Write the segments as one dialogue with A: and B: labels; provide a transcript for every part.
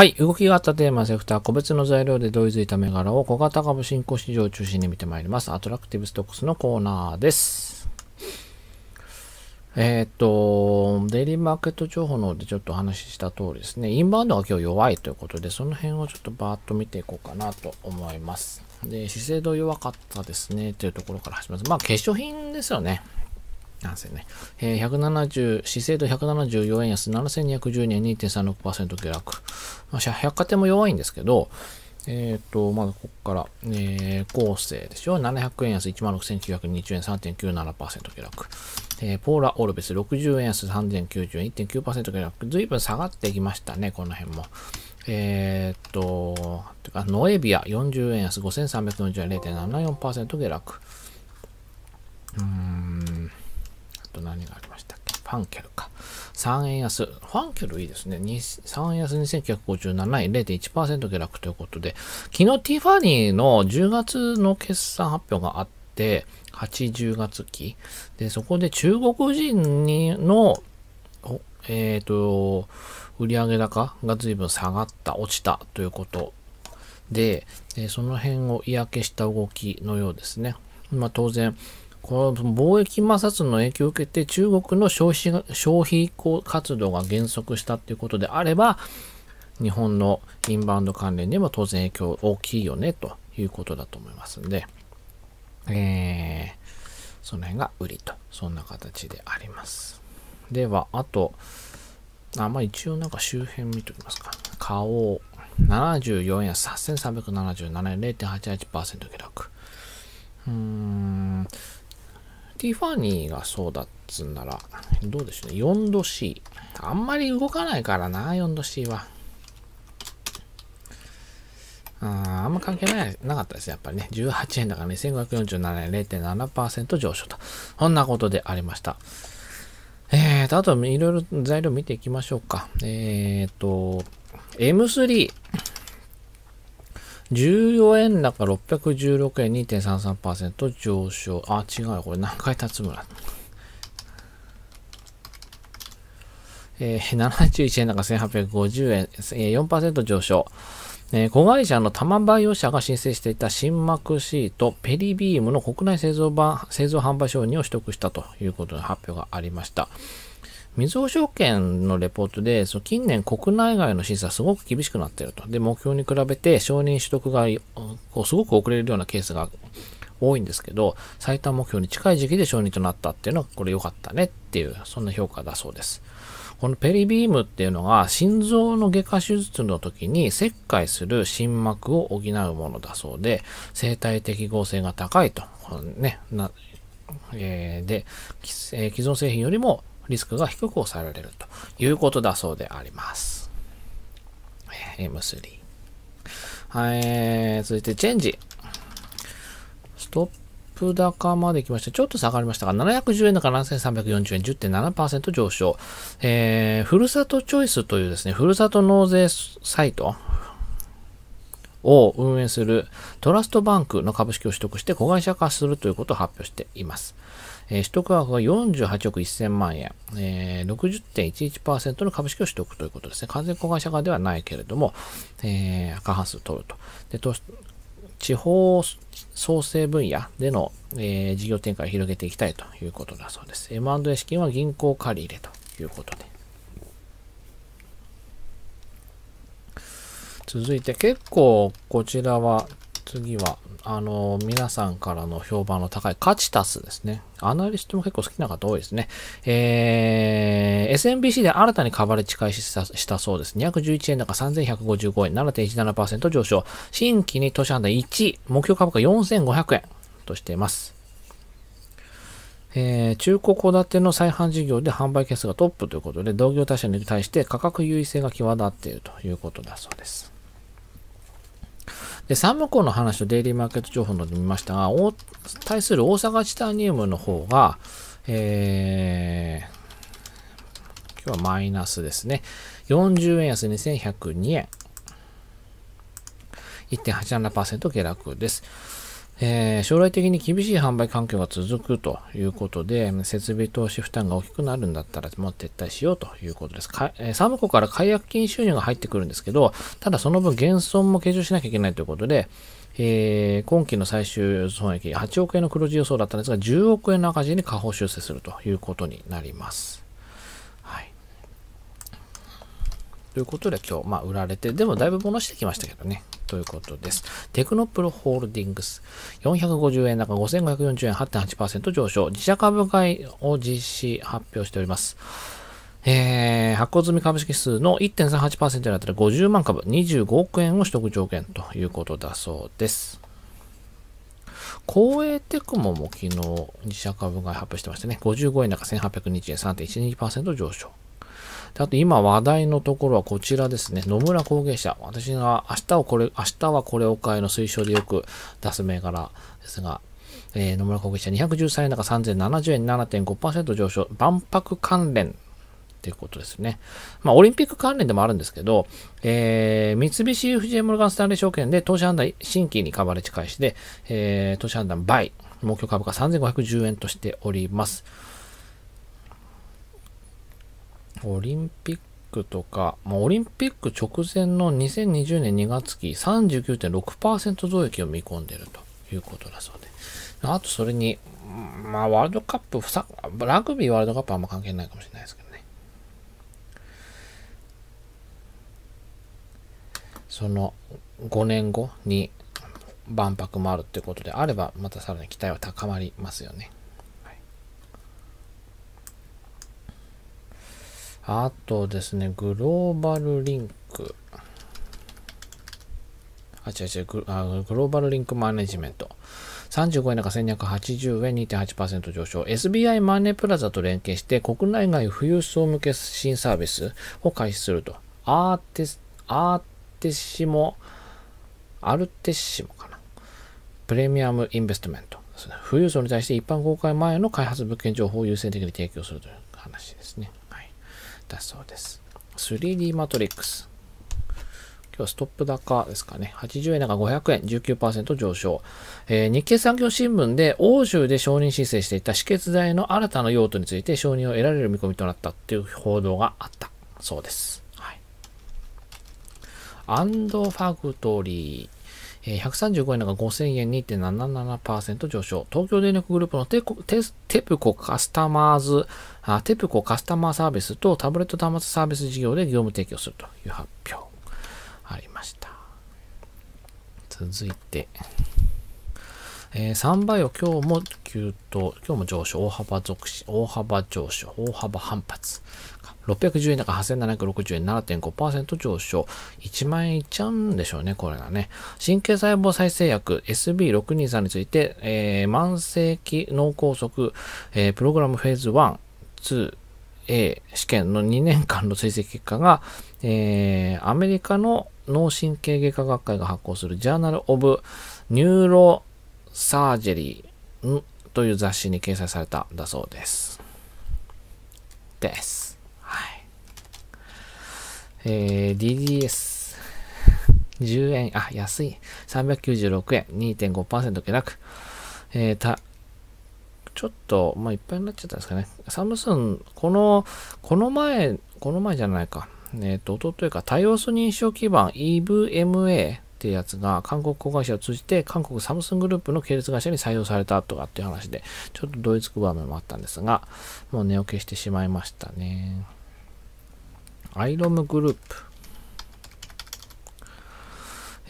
A: はい。動きがあったテーマ、セクター、個別の材料で同意づいた銘柄を小型株新興市場を中心に見てまいります。アトラクティブストックスのコーナーです。えー、っと、デイリーマーケット情報の方でちょっとお話しした通りですね。インバウンドが今日弱いということで、その辺をちょっとバーッと見ていこうかなと思います。で、資生堂弱かったですね、というところから始めます。まあ、化粧品ですよね。なんせね、えー、170、資生堂174円安、7210円、2.36%下落。まあ、百貨店も弱いんですけど、えっ、ー、と、まずここから、えー、構成でしょ。700円安、16,920円、3.97%下落。えー、ポーラ・オルベス、60円安、3,090円、1.9%下落。ずいぶん下がってきましたね、この辺も。えー、っと、てか、ノエビア、40円安、5,340円、0.74%下落。何がありましたっけファンケルか。3円安。ファンケルいいですね。3円安2957円0.1%下落ということで、昨日ティファニーの10月の決算発表があって、80月期。で、そこで中国人にの、えっ、ー、と、売上高が随分下がった、落ちたということで、でその辺を嫌気した動きのようですね。まあ当然、この貿易摩擦の影響を受けて中国の消費消費活動が減速したっていうことであれば、日本のインバウンド関連にも当然影響大きいよねということだと思いますんで、えー、その辺が売りと、そんな形であります。では、あと、あ、まあ一応なんか周辺見ておきますか。花王、74円8377円、0.88%下落。うーん、ティファニーがそうだっつんなら、どうでしょうね。4度 C。あんまり動かないからな、4度 C は。ああんま関係ない、なかったですね。やっぱりね。18円だからね、1547円、0.7%上昇と。そんなことでありました。えーと、あと、いろいろ材料見ていきましょうか。えーと、M3。14円高616円2.33%上昇。あ、違うこれ何回立つ村。えー、71円高1850円、えー、4%上昇。えー、子会社の玉イオ社が申請していた新膜シートペリビームの国内製造版、製造販売承認を取得したということの発表がありました。みずほ証券のレポートで、その近年国内外の審査すごく厳しくなっていると。で、目標に比べて承認取得がこうすごく遅れるようなケースが多いんですけど、最短目標に近い時期で承認となったっていうのは、これ良かったねっていう、そんな評価だそうです。このペリビームっていうのが心臓の外科手術の時に切開する心膜を補うものだそうで、生体適合性が高いと。ね、なえー、で、既存製品よりもリスクが低く抑えられるということだそうであります。M3。はい、続いてチェンジ。ストップ高まで来ました。ちょっと下がりましたが、710円から7340円、10.7%上昇。えー、ふるさとチョイスというですね、ふるさと納税サイト、を運営するトラストバンクの株式を取得して子会社化するということを発表しています。えー、取得額が48億1000万円、えー、60.11%の株式を取得ということですね。完全子会社化ではないけれども、えー、過半数取ると。で地方創生分野での、えー、事業展開を広げていきたいということだそうです。M&A 資金は銀行借り入れということで続いて結構こちらは次はあの皆さんからの評判の高いカチタスですね。アナリストも結構好きな方多いですね。えー、SMBC で新たに株バ近開始したそうです。211円高3155円、7.17%上昇。新規に投資判断1、目標株価4500円としています。えー、中古戸建ての再販事業で販売件数がトップということで、同業他社に対して価格優位性が際立っているということだそうです。で、三向この話とデイリーマーケット情報ので見ましたが、対する大阪チタニウムの方が、えー、今日はマイナスですね。40円安2102円。1.87%下落です。えー、将来的に厳しい販売環境が続くということで、設備投資負担が大きくなるんだったら、もう撤退しようということです。かえサムコから解約金収入が入ってくるんですけど、ただその分減損も計上しなきゃいけないということで、えー、今期の最終損益8億円の黒字予想だったんですが、10億円の赤字に下方修正するということになります。ということで今日、まあ、売られて、でもだいぶ戻してきましたけどね。ということです。テクノプロホールディングス。450円高5540円8.8%上昇。自社株買いを実施発表しております。えー、発行済み株式数の1.38%にったら50万株、25億円を取得条件ということだそうです。公営テクモも昨日自社株買い発表してましたね、55円高1820円3.12%上昇。あと今話題のところはこちらですね。野村工芸社。私が明日をこれ、明日はこれを買いの推奨でよく出す銘柄ですが、えー、野村工芸社213円高3070円7.5%上昇。万博関連っていうことですね。まあ、オリンピック関連でもあるんですけど、えー、三菱 FJ モルガンスタンレー証券で投資判断新規にカバレッジ開始で、えー、投資判断倍、目標株価3510円としております。オリンピックとか、もうオリンピック直前の2020年2月期39.6%増益を見込んでいるということだそうで。あとそれに、まあ、ワールドカップ、ラグビーワールドカップはあんま関係ないかもしれないですけどね。その5年後に万博もあるってことであれば、またさらに期待は高まりますよね。あとですね、グローバルリンク。あ、違う違うグ、あグローバルリンクマネジメント。35円高1280円2.8%上昇。SBI マネープラザと連携して国内外富裕層向け新サービスを開始すると。アーテス、アーテシモ、アルテシモかな。プレミアムインベストメント。富裕層に対して一般公開前の開発物件情報を優先的に提供するという話ですね。ったそうです。3D マトリックス。今日はストップ高ですかね。80円高500円、19%上昇。えー、日経産業新聞で欧州で承認申請していた止血剤の新たな用途について承認を得られる見込みとなったっていう報道があったそうです。はい。アンドファクトリー。え135円が5000円2.77%上昇。東京電力グループのテテテプコカスタマーズあ、テプコカスタマーサービスとタブレット端末サービス事業で業務提供するという発表ありました。続いて、えー、バ倍を今日も急騰、今日も上昇、大幅続大幅上昇、大幅反発。610円高8760円7.5%上昇。1万円いっちゃうんでしょうね、これがね。神経細胞再生薬 SB623 について、えー、慢性期脳梗塞、えー、プログラムフェーズ1、2、A 試験の2年間の追跡結果が、えー、アメリカの脳神経外科学会が発行するジャーナル・オブ・ニューロ・サージェリーという雑誌に掲載されたんだそうです。です。えー、DDS10 円、あ、安い。396円、2.5%下落。えー、た、ちょっと、まあ、いっぱいになっちゃったんですかね。サムスン、この、この前、この前じゃないか。えっ、ー、と、おとといか、多様素認証基盤 EVMA ってやつが韓国子会社を通じて韓国サムスングループの系列会社に採用されたとかっていう話で、ちょっとドイツ配場面もあったんですが、もう値を消してしまいましたね。アイロムグループ。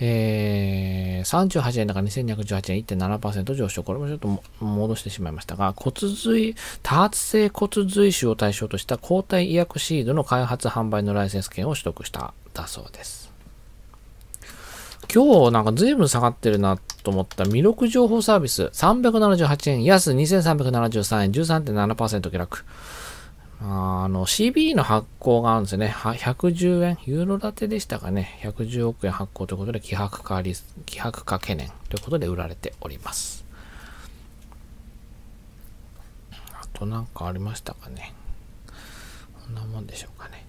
A: えー、38円だから2218円1.7%上昇。これもちょっと戻してしまいましたが、骨髄、多発性骨髄腫を対象とした抗体医薬シードの開発販売のライセンス権を取得しただそうです。今日なんか随分下がってるなと思った魅力情報サービス378円安2373円13.7%下落。あの、CB の発行があるんですね。110円、ユーロ建てでしたかね。110億円発行ということで、希薄化リス、希薄化懸念ということで売られております。あと何かありましたかね。こんなもんでしょうかね。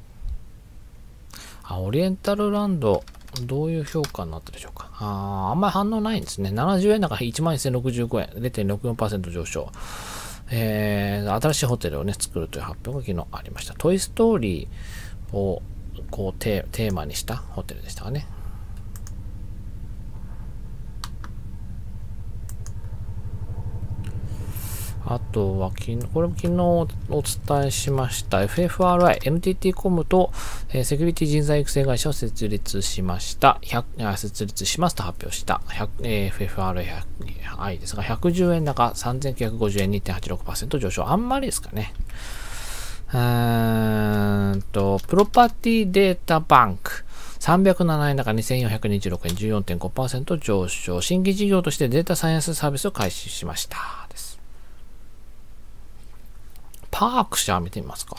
A: あ、オリエンタルランド、どういう評価になったでしょうか。ああんまり反応ないんですね。70円だから1万1065円、0.64%上昇。えー、新しいホテルをね、作るという発表が昨日ありました。トイストーリーをこうテーマにしたホテルでしたかね。あとは昨日、これも昨日お伝えしました FFRI、NTT コムと、えセキュリティ人材育成会社を設立しました。100設立しますと発表した、え FFRI ですが、110円高、3950円、2.86%上昇。あんまりですかね。うーんと、プロパティデータバンク。307円高2426円14.5%上昇。新規事業としてデータサイエンスサービスを開始しました。です。パークシャー見てみますか。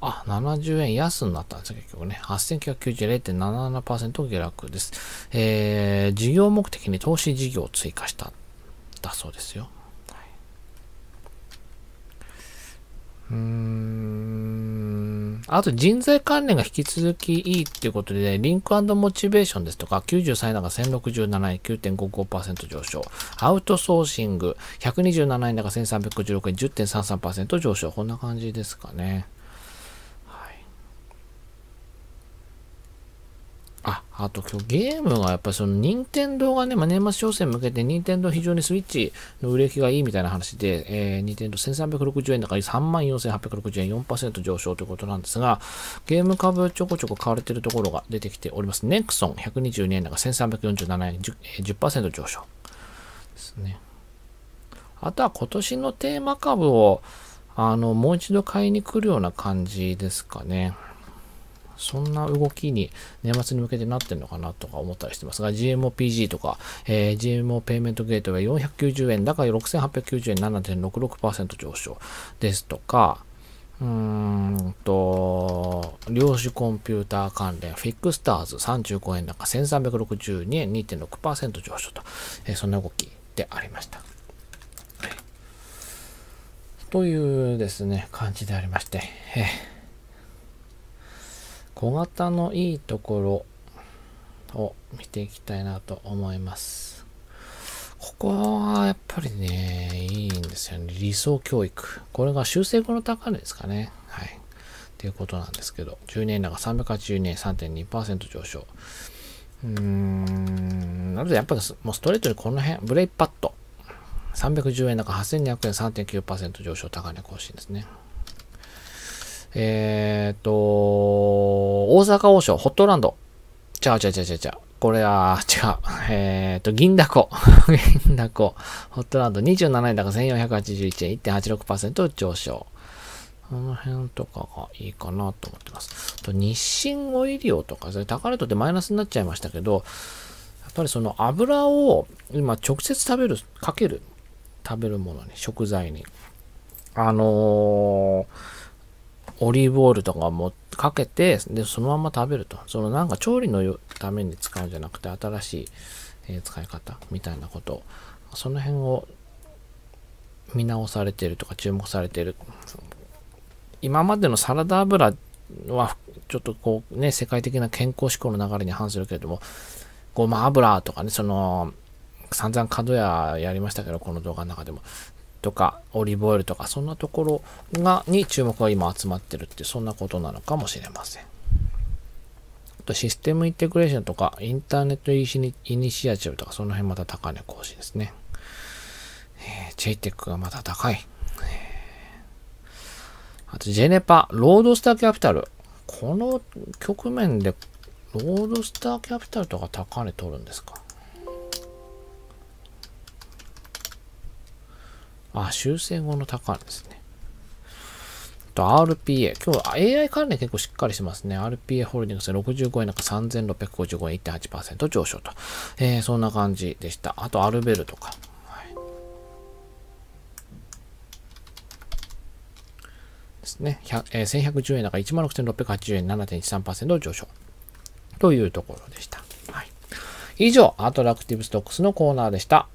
A: あ、70円安になったんですよ、結局ね。8990.77%下落です。えー、事業目的に投資事業を追加した、だそうですよ。はい、うーん。あと人材関連が引き続きいいっていうことで、リンクモチベーションですとか、93位高1067円、9.55%上昇。アウトソーシング、127円高1316円、10.33%上昇。こんな感じですかね。あと今日ゲームがやっぱりその任天堂がね、まあ、年末商戦向けて任天堂非常にスイッチの売れ行きがいいみたいな話で、えー、任天堂1360円だから34,860円4%上昇ということなんですが、ゲーム株ちょこちょこ買われてるところが出てきております。ネクソン122円だから1347円 10%, 10上昇ですね。あとは今年のテーマ株を、あの、もう一度買いに来るような感じですかね。そんな動きに年末に向けてなってんのかなとか思ったりしてますが、GMOPG とか、えー、GMO ペイメントゲートが490円、だから6890円7.66%上昇ですとか、うーんと、量子コンピューター関連、フィックスターズ35円高、1362円2.6%上昇と、えー、そんな動きでありました。というですね、感じでありまして、えー小型のいいところを見ていきたいなと思います。ここはやっぱりね、いいんですよね。理想教育。これが修正後の高値ですかね。はい。っていうことなんですけど、10年高380年3.2%上昇。うーん、なのでやっぱりもうストレートにこの辺、ブレイパッド。310円高8200円3.9%上昇高値更新ですね。えっ、と、大阪王将、ホットランド。ちゃうちゃうちゃうちゃうちゃう。これは、違う。えっ、と、銀だこ。銀だこ。ホットランド27円高1481円、1.86%上昇。この辺とかがいいかなと思ってます。と日清オイリオとか、それ値とってマイナスになっちゃいましたけど、やっぱりその油を今直接食べる、かける、食べるものに、食材に。あのーオリーブオイルとかもかけて、で、そのまま食べると。そのなんか調理のために使うんじゃなくて、新しい、えー、使い方みたいなことを、その辺を見直されてるとか注目されてる。今までのサラダ油はちょっとこうね、世界的な健康志向の流れに反するけれども、ごま油とかね、その、散々角屋やりましたけど、この動画の中でも。とかオリーブオイルとかそんなところがに注目が今集まってるってそんなことなのかもしれません。とシステムインテグレーションとかインターネットイニシアチブとかその辺また高値更新ですね。えー、チェイテックがまた高い。あとジェネパ、ロードスターキャピタル。この局面でロードスターキャピタルとか高値取るんですかあ、修正後の高ですね。と、RPA。今日 AI 関連結構しっかりしてますね。RPA ホールディングス65円なんか3655円1.8%上昇と。えー、そんな感じでした。あと、アルベルとか。ですね。えー、1110円なんか16,680円7.13%上昇。というところでした。はい。以上、アトラクティブストックスのコーナーでした。